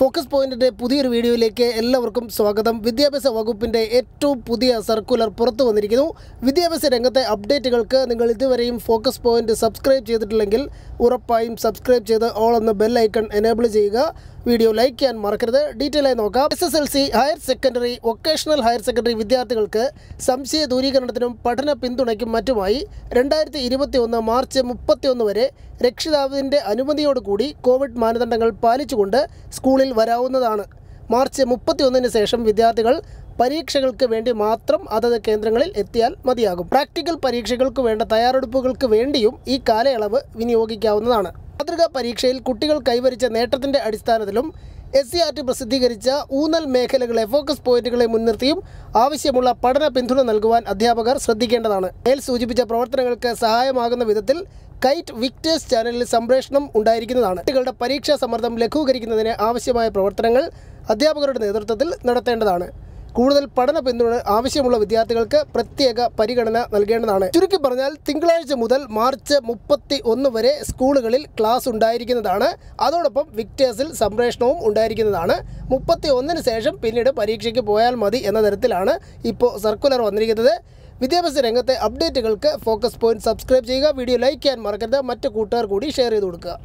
focus പോയിന്റിന്റെ പുതിയൊരു വീഡിയോയിലേക്ക് എല്ലാവർക്കും സ്വാഗതം വിദ്യാഭ്യാസ വകുപ്പിന്റെ ഏറ്റവും പുതിയ സർക്കുലർ പുറത്തു വന്നിരിക്കുന്നു വിദ്യാഭ്യാസ രംഗത്തെ അപ്ഡേറ്റുകൾക്ക് നിങ്ങൾ ഇതുവരെയും ഫോക്കസ് പോയിന്റ് സബ്സ്ക്രൈബ് ചെയ്തിട്ടില്ലെങ്കിൽ ഉറപ്പായും സബ്സ്ക്രൈബ് ചെയ്ത് ഓൾ എന്ന ബെൽ ഐക്കൺ എനേബിൾ ചെയ്യുക വീഡിയോ ലൈക്ക് ചെയ്യാൻ മറക്കരുത് ഡീറ്റെയിൽ ആയി നോക്കാം S S L C higher secondary vocational higher secondary വിദ്യാർത്ഥികൾക്ക് സംശയ ദൂരീകരണത്തിനും പഠന പിന്തുണയ്ക്കും മറ്റുമായി രണ്ടായിരത്തി ഇരുപത്തി ഒന്ന് മാർച്ച് മുപ്പത്തിയൊന്ന് വരെ രക്ഷിതാവിൻ്റെ അനുമതിയോടുകൂടി കോവിഡ് മാനദണ്ഡങ്ങൾ പാലിച്ചുകൊണ്ട് സ്കൂളിൽ വരാവുന്നതാണ് മാർച്ച് മുപ്പത്തിയൊന്നിന് ശേഷം വിദ്യാർത്ഥികൾ പരീക്ഷകൾക്ക് വേണ്ടി മാത്രം അതത് കേന്ദ്രങ്ങളിൽ എത്തിയാൽ മതിയാകും പ്രാക്ടിക്കൽ പരീക്ഷകൾക്ക് വേണ്ട തയ്യാറെടുപ്പുകൾക്ക് വേണ്ടിയും ഈ കാലയളവ് വിനിയോഗിക്കാവുന്നതാണ് മാതൃക പരീക്ഷയിൽ കുട്ടികൾ കൈവരിച്ച നേട്ടത്തിന്റെ അടിസ്ഥാനത്തിലും എസ് സി ആർ ടി പ്രസിദ്ധീകരിച്ച ഊന്നൽ മേഖലകളെ ഫോക്കസ് പോയിന്റുകളെ മുൻനിർത്തിയും ആവശ്യമുള്ള പഠന പിന്തുണ നൽകുവാൻ അധ്യാപകർ ശ്രദ്ധിക്കേണ്ടതാണ് മേൽ സൂചിപ്പിച്ച പ്രവർത്തനങ്ങൾക്ക് സഹായമാകുന്ന വിധത്തിൽ കൈറ്റ് വിക്ടേഴ്സ് ചാനലിൽ സംപ്രേഷണം ഉണ്ടായിരിക്കുന്നതാണ് കുട്ടികളുടെ പരീക്ഷാ സമ്മർദ്ദം ലഘൂകരിക്കുന്നതിന് ആവശ്യമായ പ്രവർത്തനങ്ങൾ അധ്യാപകരുടെ നേതൃത്വത്തിൽ നടത്തേണ്ടതാണ് കൂടുതൽ പഠന പിന്തുണ ആവശ്യമുള്ള വിദ്യാർത്ഥികൾക്ക് പ്രത്യേക പരിഗണന നൽകേണ്ടതാണ് ചുരുക്കി പറഞ്ഞാൽ തിങ്കളാഴ്ച മുതൽ മാർച്ച് മുപ്പത്തി വരെ സ്കൂളുകളിൽ ക്ലാസ് ഉണ്ടായിരിക്കുന്നതാണ് അതോടൊപ്പം വിക്ടേഴ്സിൽ സംപ്രേഷണവും ഉണ്ടായിരിക്കുന്നതാണ് മുപ്പത്തി ഒന്നിന് ശേഷം പിന്നീട് പരീക്ഷയ്ക്ക് പോയാൽ മതി എന്ന തരത്തിലാണ് ഇപ്പോൾ സർക്കുലർ വന്നിരിക്കുന്നത് വിദ്യാഭ്യാസ രംഗത്തെ അപ്ഡേറ്റുകൾക്ക് ഫോക്കസ് പോയിന്റ് സബ്സ്ക്രൈബ് ചെയ്യുക വീഡിയോ ലൈക്ക് ചെയ്യാൻ മറക്കരുത് മറ്റു കൂട്ടുകാർ കൂടി ഷെയർ ചെയ്ത് കൊടുക്കുക